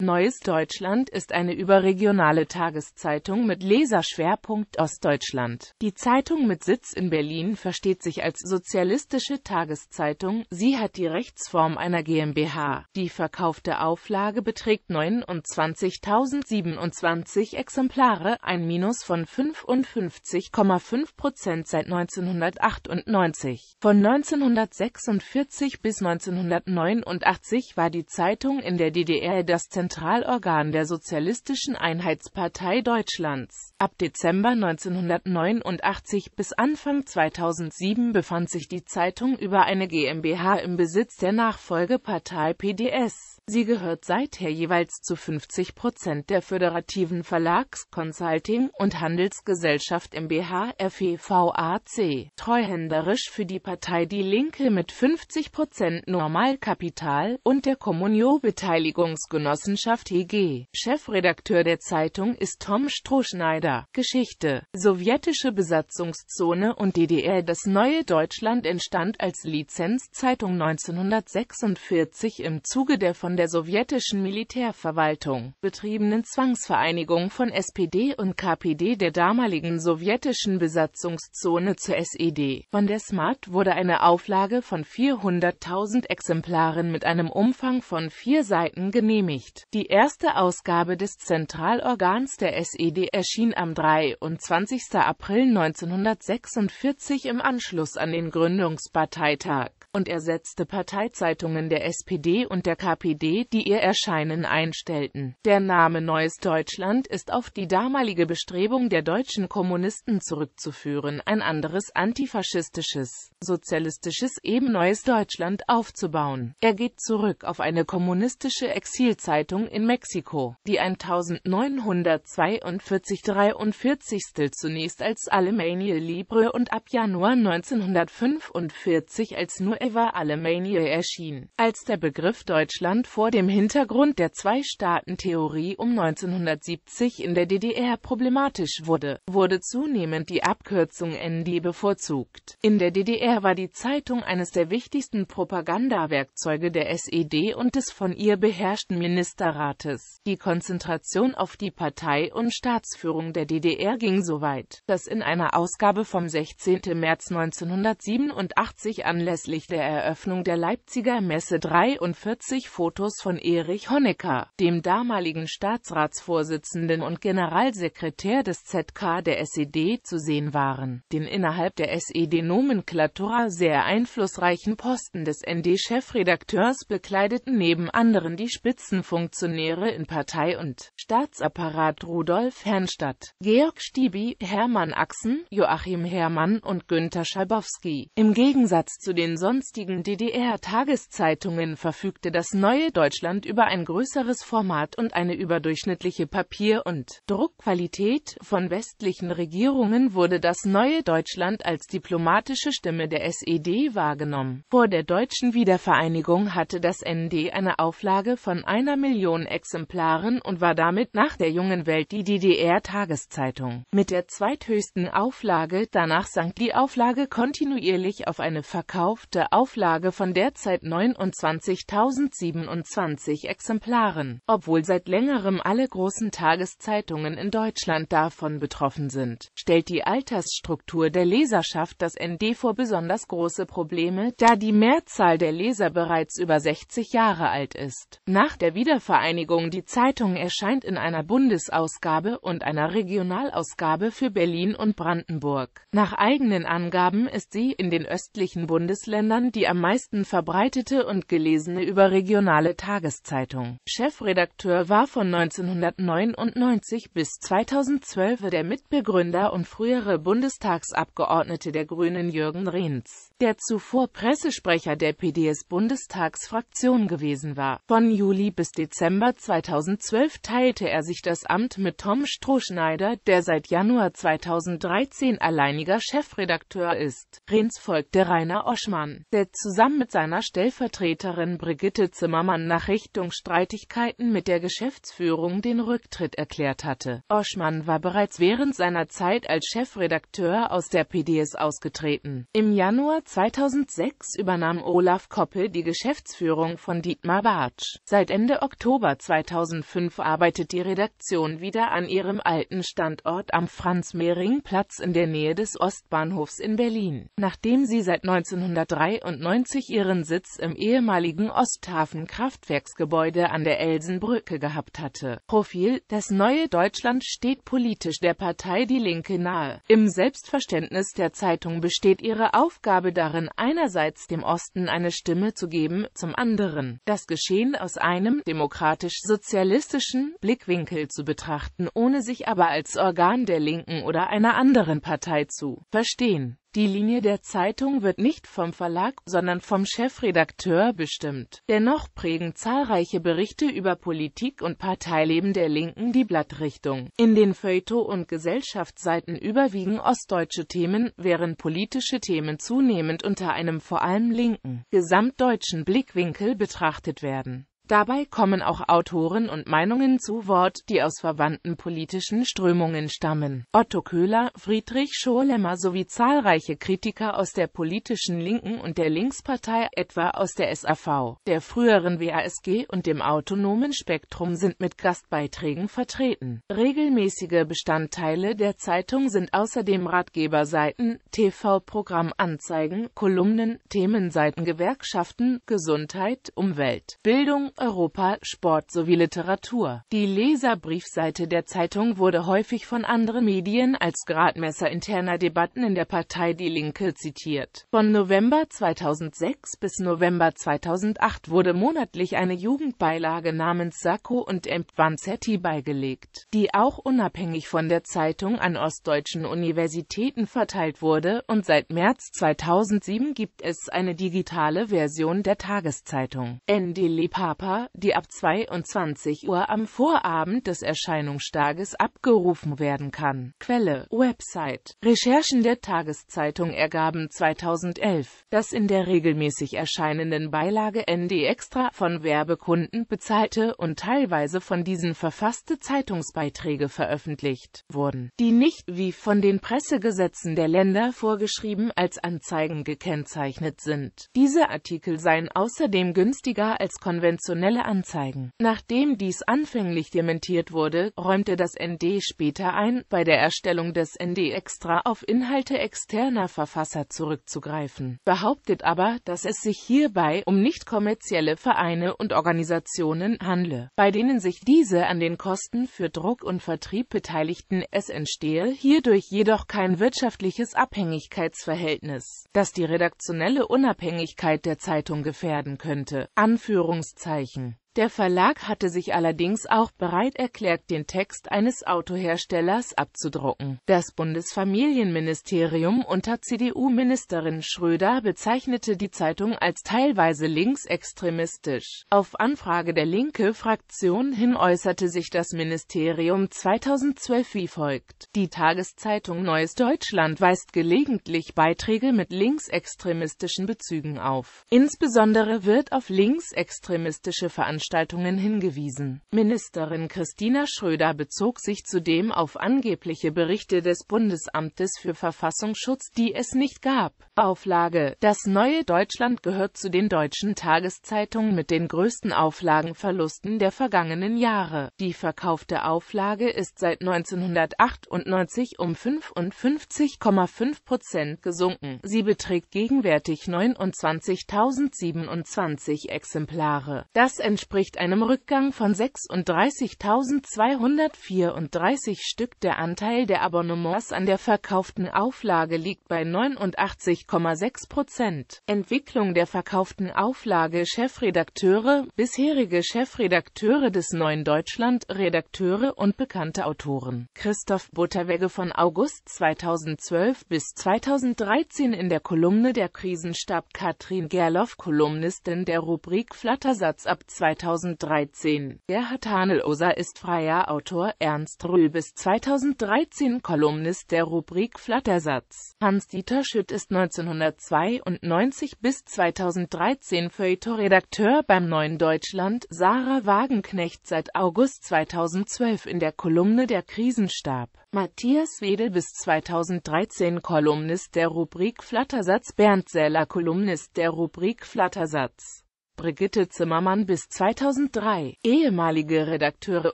Neues Deutschland ist eine überregionale Tageszeitung mit Leserschwerpunkt Ostdeutschland. Die Zeitung mit Sitz in Berlin versteht sich als sozialistische Tageszeitung, sie hat die Rechtsform einer GmbH. Die verkaufte Auflage beträgt 29.027 Exemplare, ein Minus von 55,5 Prozent seit 1998. Von 1946 bis 1989 war die Zeitung in der DDR das Zentrum Zentralorgan der Sozialistischen Einheitspartei Deutschlands. Ab Dezember 1989 bis Anfang 2007 befand sich die Zeitung über eine GmbH im Besitz der Nachfolgepartei PDS. Sie gehört seither jeweils zu 50 Prozent der föderativen Verlags-, Consulting- und Handelsgesellschaft MBH FEVAC, treuhänderisch für die Partei Die Linke mit 50 Prozent Normalkapital und der kommunio beteiligungsgenossenschaft Wissenschaft IG. E Chefredakteur der Zeitung ist Tom Strohschneider. Geschichte Sowjetische Besatzungszone und DDR Das neue Deutschland entstand als Lizenzzeitung 1946 im Zuge der von der sowjetischen Militärverwaltung betriebenen Zwangsvereinigung von SPD und KPD der damaligen sowjetischen Besatzungszone zur SED. Von der Smart wurde eine Auflage von 400.000 Exemplaren mit einem Umfang von vier Seiten genehmigt. Die erste Ausgabe des Zentralorgans der SED erschien am 23. April 1946 im Anschluss an den Gründungsparteitag und ersetzte Parteizeitungen der SPD und der KPD, die ihr Erscheinen einstellten. Der Name Neues Deutschland ist auf die damalige Bestrebung der deutschen Kommunisten zurückzuführen, ein anderes antifaschistisches, sozialistisches eben Neues Deutschland aufzubauen. Er geht zurück auf eine kommunistische Exilzeitung in Mexiko, die 1942-43 zunächst als Alemania Libre und ab Januar 1945 als nur Forever Alemannia erschien. Als der Begriff Deutschland vor dem Hintergrund der Zwei-Staaten-Theorie um 1970 in der DDR problematisch wurde, wurde zunehmend die Abkürzung ND bevorzugt. In der DDR war die Zeitung eines der wichtigsten Propagandawerkzeuge der SED und des von ihr beherrschten Ministerrates. Die Konzentration auf die Partei und Staatsführung der DDR ging so weit, dass in einer Ausgabe vom 16. März 1987 anlässlich der Eröffnung der Leipziger Messe 43 Fotos von Erich Honecker, dem damaligen Staatsratsvorsitzenden und Generalsekretär des ZK der SED, zu sehen waren, den innerhalb der SED-Nomenklatura sehr einflussreichen Posten des ND-Chefredakteurs bekleideten neben anderen die Spitzenfunktionäre in Partei und Staatsapparat Rudolf Hernstadt, Georg Stiebi, Hermann Axen, Joachim Herrmann und Günter Schabowski. Im Gegensatz zu den sonst sonstigen DDR-Tageszeitungen verfügte das neue Deutschland über ein größeres Format und eine überdurchschnittliche Papier- und Druckqualität. Von westlichen Regierungen wurde das neue Deutschland als diplomatische Stimme der SED wahrgenommen. Vor der deutschen Wiedervereinigung hatte das ND eine Auflage von einer Million Exemplaren und war damit nach der jungen Welt die DDR-Tageszeitung. Mit der zweithöchsten Auflage, danach sank die Auflage kontinuierlich auf eine verkaufte Auflage von derzeit 29.027 Exemplaren, obwohl seit längerem alle großen Tageszeitungen in Deutschland davon betroffen sind, stellt die Altersstruktur der Leserschaft das ND vor besonders große Probleme, da die Mehrzahl der Leser bereits über 60 Jahre alt ist. Nach der Wiedervereinigung die Zeitung erscheint in einer Bundesausgabe und einer Regionalausgabe für Berlin und Brandenburg. Nach eigenen Angaben ist sie in den östlichen Bundesländern Deutschland die am meisten verbreitete und gelesene überregionale Tageszeitung. Chefredakteur war von 1999 bis 2012 der Mitbegründer und frühere Bundestagsabgeordnete der Grünen Jürgen Rehns, der zuvor Pressesprecher der PDS-Bundestagsfraktion gewesen war. Von Juli bis Dezember 2012 teilte er sich das Amt mit Tom Strohschneider, der seit Januar 2013 alleiniger Chefredakteur ist. Rehns folgte Rainer Oschmann der zusammen mit seiner Stellvertreterin Brigitte Zimmermann nach Richtung Streitigkeiten mit der Geschäftsführung den Rücktritt erklärt hatte. Oschmann war bereits während seiner Zeit als Chefredakteur aus der PDS ausgetreten. Im Januar 2006 übernahm Olaf Koppel die Geschäftsführung von Dietmar Bartsch. Seit Ende Oktober 2005 arbeitet die Redaktion wieder an ihrem alten Standort am Franz-Mehring-Platz in der Nähe des Ostbahnhofs in Berlin. Nachdem sie seit 1903 1993 ihren Sitz im ehemaligen Osthafen-Kraftwerksgebäude an der Elsenbrücke gehabt hatte. Profil Das neue Deutschland steht politisch der Partei Die Linke nahe. Im Selbstverständnis der Zeitung besteht ihre Aufgabe darin, einerseits dem Osten eine Stimme zu geben, zum anderen, das Geschehen aus einem demokratisch-sozialistischen Blickwinkel zu betrachten, ohne sich aber als Organ der Linken oder einer anderen Partei zu verstehen. Die Linie der Zeitung wird nicht vom Verlag, sondern vom Chefredakteur bestimmt. Dennoch prägen zahlreiche Berichte über Politik und Parteileben der Linken die Blattrichtung. In den Feuilleton- und Gesellschaftsseiten überwiegen ostdeutsche Themen, während politische Themen zunehmend unter einem vor allem linken, gesamtdeutschen Blickwinkel betrachtet werden Dabei kommen auch Autoren und Meinungen zu Wort, die aus verwandten politischen Strömungen stammen. Otto Köhler, Friedrich Scholemer sowie zahlreiche Kritiker aus der politischen Linken und der Linkspartei, etwa aus der SAV, der früheren WASG und dem autonomen Spektrum sind mit Gastbeiträgen vertreten. Regelmäßige Bestandteile der Zeitung sind außerdem Ratgeberseiten, TV-Programmanzeigen, Kolumnen, Themenseiten Gewerkschaften, Gesundheit, Umwelt, Bildung, Europa, Sport sowie Literatur. Die Leserbriefseite der Zeitung wurde häufig von anderen Medien als Gradmesser interner Debatten in der Partei Die Linke zitiert. Von November 2006 bis November 2008 wurde monatlich eine Jugendbeilage namens Sacco und Emp-Vanzetti beigelegt, die auch unabhängig von der Zeitung an ostdeutschen Universitäten verteilt wurde und seit März 2007 gibt es eine digitale Version der Tageszeitung. ND e Papa Kommentar, die ab 22 Uhr am Vorabend des Erscheinungstages abgerufen werden kann. Quelle, Website. Recherchen der Tageszeitung ergaben 2011, dass in der regelmäßig erscheinenden Beilage ND Extra von Werbekunden bezahlte und teilweise von diesen verfasste Zeitungsbeiträge veröffentlicht wurden, die nicht wie von den Pressegesetzen der Länder vorgeschrieben als Anzeigen gekennzeichnet sind. Diese Artikel seien außerdem günstiger als konventionelle redaktionelle Anzeigen. Nachdem dies anfänglich dementiert wurde, räumte das ND später ein, bei der Erstellung des ND Extra auf Inhalte externer Verfasser zurückzugreifen, behauptet aber, dass es sich hierbei um nicht kommerzielle Vereine und Organisationen handle, bei denen sich diese an den Kosten für Druck und Vertrieb beteiligten, es entstehe hierdurch jedoch kein wirtschaftliches Abhängigkeitsverhältnis, das die redaktionelle Unabhängigkeit der Zeitung gefährden könnte. Anführungszeichen Zeichen der Verlag hatte sich allerdings auch bereit erklärt, den Text eines Autoherstellers abzudrucken. Das Bundesfamilienministerium unter CDU-Ministerin Schröder bezeichnete die Zeitung als teilweise linksextremistisch. Auf Anfrage der Linke-Fraktion hin äußerte sich das Ministerium 2012 wie folgt. Die Tageszeitung Neues Deutschland weist gelegentlich Beiträge mit linksextremistischen Bezügen auf. Insbesondere wird auf linksextremistische Veranstaltungen Veranstaltungen hingewiesen. Ministerin Christina Schröder bezog sich zudem auf angebliche Berichte des Bundesamtes für Verfassungsschutz, die es nicht gab. Auflage Das neue Deutschland gehört zu den deutschen Tageszeitungen mit den größten Auflagenverlusten der vergangenen Jahre. Die verkaufte Auflage ist seit 1998 um 55,5 Prozent gesunken. Sie beträgt gegenwärtig 29.027 Exemplare. Das entspricht entspricht einem Rückgang von 36.234 Stück. Der Anteil der Abonnements an der verkauften Auflage liegt bei 89,6 Prozent. Entwicklung der verkauften Auflage Chefredakteure, bisherige Chefredakteure des Neuen Deutschland, Redakteure und bekannte Autoren. Christoph Butterwege von August 2012 bis 2013 in der Kolumne der Krisenstab Katrin Gerloff Kolumnistin der Rubrik Flattersatz ab 2000 2013. Gerhard Haneloser ist freier Autor, Ernst Rühl bis 2013 Kolumnist der Rubrik Flattersatz. Hans-Dieter Schütt ist 1992 bis 2013 Feuilleton-Redakteur beim Neuen Deutschland, Sarah Wagenknecht seit August 2012 in der Kolumne der Krisenstab. Matthias Wedel bis 2013 Kolumnist der Rubrik Flattersatz, Bernd Seller Kolumnist der Rubrik Flattersatz. Brigitte Zimmermann bis 2003, ehemalige Redakteure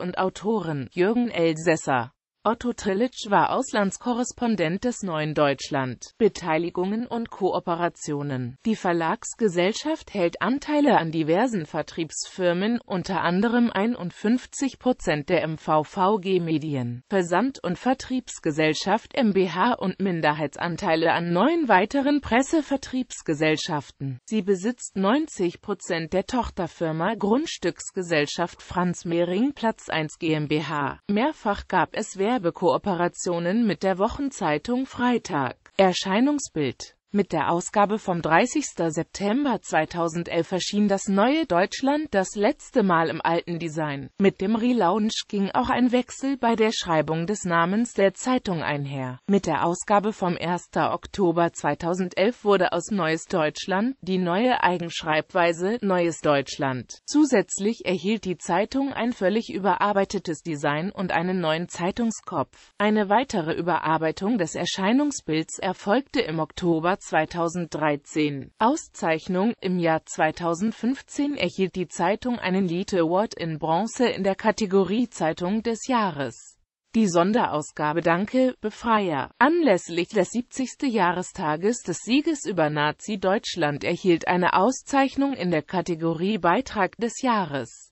und Autoren, Jürgen Elsässer Otto Trillitsch war Auslandskorrespondent des Neuen Deutschland. Beteiligungen und Kooperationen Die Verlagsgesellschaft hält Anteile an diversen Vertriebsfirmen, unter anderem 51 Prozent der MVVG Medien, Versand- und Vertriebsgesellschaft MBH und Minderheitsanteile an neun weiteren Pressevertriebsgesellschaften. Sie besitzt 90 Prozent der Tochterfirma Grundstücksgesellschaft Franz Mehring Platz 1 GmbH. Mehrfach gab es Werbung Werbekooperationen mit der Wochenzeitung Freitag. Erscheinungsbild mit der Ausgabe vom 30. September 2011 erschien das neue Deutschland das letzte Mal im alten Design. Mit dem Relaunch ging auch ein Wechsel bei der Schreibung des Namens der Zeitung einher. Mit der Ausgabe vom 1. Oktober 2011 wurde aus Neues Deutschland die neue Eigenschreibweise Neues Deutschland. Zusätzlich erhielt die Zeitung ein völlig überarbeitetes Design und einen neuen Zeitungskopf. Eine weitere Überarbeitung des Erscheinungsbilds erfolgte im Oktober 2013. Auszeichnung Im Jahr 2015 erhielt die Zeitung einen Lite Award in Bronze in der Kategorie Zeitung des Jahres. Die Sonderausgabe Danke, Befreier. Anlässlich des 70. Jahrestages des Sieges über Nazi-Deutschland erhielt eine Auszeichnung in der Kategorie Beitrag des Jahres.